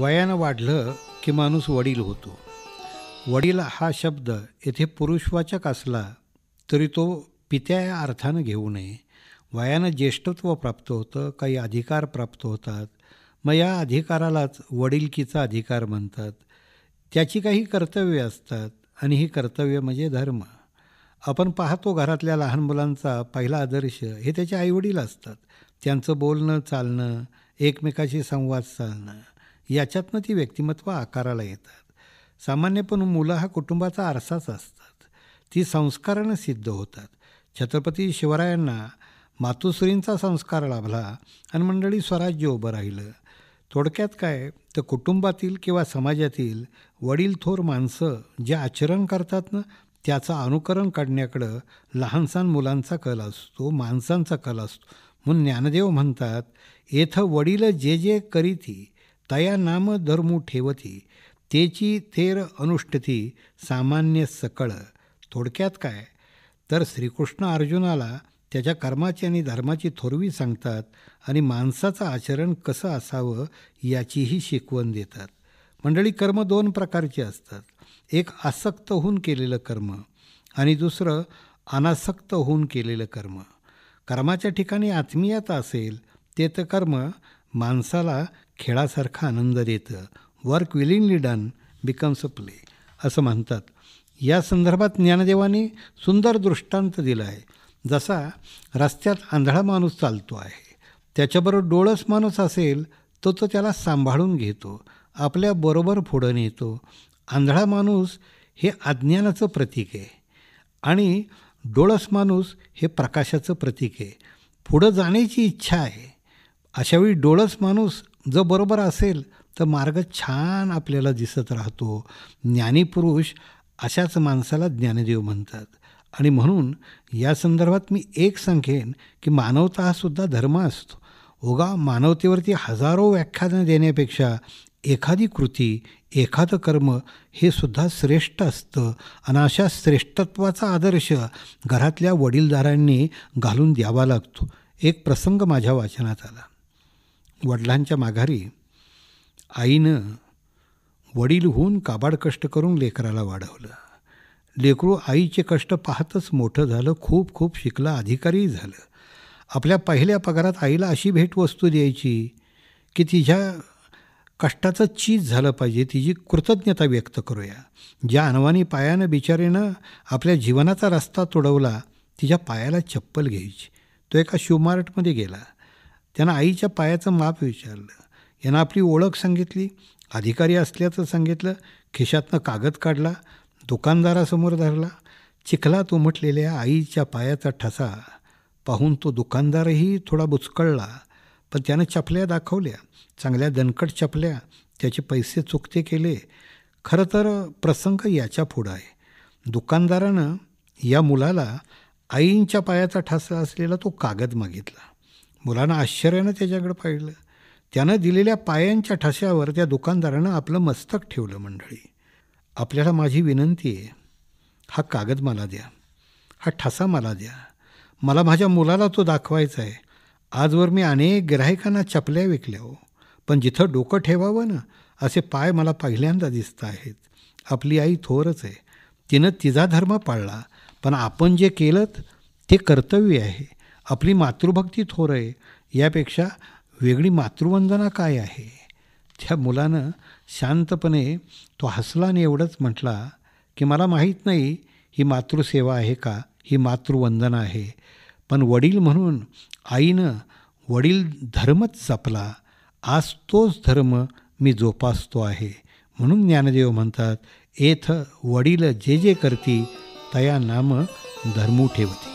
वयानं वाढलं की माणूस वडील होतो वडील हा शब्द येथे पुरुषवाचक असला तरी तो पित्या या अर्थानं घेऊ नये वयानं ज्येष्ठत्व प्राप्त होतं काही अधिकार प्राप्त होतात मग या अधिकारालाच वडीलकीचा अधिकार म्हणतात त्याची काही कर्तव्य असतात आणि ही कर्तव्य म्हणजे धर्म आपण पाहतो घरातल्या लहान मुलांचा पहिला आदर्श हे त्याचे आईवडील असतात त्यांचं बोलणं चालणं एकमेकाशी संवाद चालणं याच्यातनं ती व्यक्तिमत्व आकाराला येतात सामान्यपण मुलं हा कुटुंबाचा आरसाच असतात ती संस्कारानं सिद्ध होतात छत्रपती शिवरायांना मातुश्रींचा संस्कार लाभला आणि मंडळी स्वराज्य उभं राहिलं थोडक्यात काय तर कुटुंबातील किंवा समाजातील वडील थोर माणसं जे आचरण करतात ना त्याचं अनुकरण काढण्याकडं लहानसहान मुलांचा कल असतो माणसांचा कल असतो म्हणून ज्ञानदेव म्हणतात येथं वडील जे जे करीती तया नाम धर्मू ठेवती तेची थेर अनुष्ठती सामान्य सकळ थोडक्यात काय तर श्रीकृष्ण अर्जुनाला त्याच्या कर्माची आणि धर्माची थोरवी सांगतात आणि माणसाचं आचरण कसं असावं याचीही शिकवण देतात मंडळी कर्म दोन प्रकारचे असतात एक आसक्त होऊन केलेलं कर्म आणि दुसरं अनासक्त होऊन केलेलं कर्म कर्माच्या ठिकाणी आत्मीयता असेल ते तर कर्म माणसाला खेळासारखा आनंद देतं work willingly done becomes a play असं म्हणतात या संदर्भात ज्ञानदेवाने सुंदर दृष्टांत दिला आहे जसा रस्त्यात आंधळा माणूस चालतो आहे त्याच्याबरोबर डोळस माणूस असेल तो तो त्याला सांभाळून घेतो आपल्याबरोबर पुढं नेतो आंधळा माणूस हे अज्ञानाचं प्रतीक आहे आणि डोळस माणूस हे प्रकाशाचं प्रतीक आहे पुढं जाण्याची इच्छा आहे अशावेळी डोळस माणूस जर बरोबर असेल तर मार्ग छान आपल्याला दिसत राहतो ज्ञानीपुरुष अशाच माणसाला ज्ञानदेव म्हणतात आणि म्हणून या संदर्भात मी एक सांगेन की मानवता हा सुद्धा धर्म असतो ओगा मानवतेवरती हजारो व्याख्यानं देण्यापेक्षा एखादी कृती एखादं कर्म हे सुद्धा श्रेष्ठ असतं आणि अशा श्रेष्ठत्वाचा आदर्श घरातल्या वडीलदारांनी घालून द्यावा लागतो एक प्रसंग माझ्या वाचनात आला वडिलांच्या माघारी आईनं वडील होऊन काबाड कष्ट करून लेकराला वाढवलं लेकरू आईचे कष्ट पाहतच मोठं झालं खूप खूप शिकलं अधिकारी झालं आपल्या पहिल्या पगारात आईला अशी भेटवस्तू द्यायची की तिच्या कष्टाचं चीज झालं पाहिजे तिची कृतज्ञता व्यक्त करूया ज्या अनवानी पायानं बिचारेनं आपल्या जीवनाचा रस्ता तुडवला तिच्या पायाला चप्पल घ्यायची तो एका शिवमार्टमध्ये गेला त्यानं आईच्या पायाचं माप विचारलं यानं आपली ओळख सांगितली अधिकारी असल्याचं सांगितलं खिशातनं कागद काढला दुकानदारासमोर धरला चिखलात उमटलेल्या आईच्या पायाचा ठसा पाहून तो दुकानदारही थोडा बुचकळला पण त्यानं चपल्या दाखवल्या चांगल्या दणकट चपल्या त्याचे पैसे चुकते केले खरं तर प्रसंग याच्या पुढं आहे दुकानदारानं या मुलाला आईंच्या पायाचा ठसा असलेला तो कागद मागितला मुलानं आश्चर्यानं त्याच्याकडं पाहिलं त्यानं दिलेल्या पायांच्या ठश्यावर त्या दुकानदारानं आपलं मस्तक ठेवलं मंडळी आपल्याला माझी विनंती आहे हा कागद मला द्या हा ठसा मला द्या मला माझ्या मुलाला तो दाखवायचा आहे आजवर मी अनेक ग्राहकांना चपल्या विकल्या हो पण जिथं डोकं ठेवावं ना असे पाय मला पहिल्यांदा दिसत आहेत आपली आई थोरच आहे तिनं तिचा धर्म पाळला पण आपण जे केलं ते कर्तव्य आहे आपली मातृभक्ती थोर आहे यापेक्षा वेगळी मातृवंदना काय आहे त्या मुलानं शांतपणे तो हसला आणि एवढंच म्हटला की मला माहीत नाही ही मातृसेवा आहे का ही मातृवंदना आहे पण वडील म्हणून आईनं वडील धर्मच जपला आज तोच धर्म मी जोपासतो आहे म्हणून ज्ञानदेव म्हणतात एथ वडील जे जे करती तया नाम धर्मू ठेवते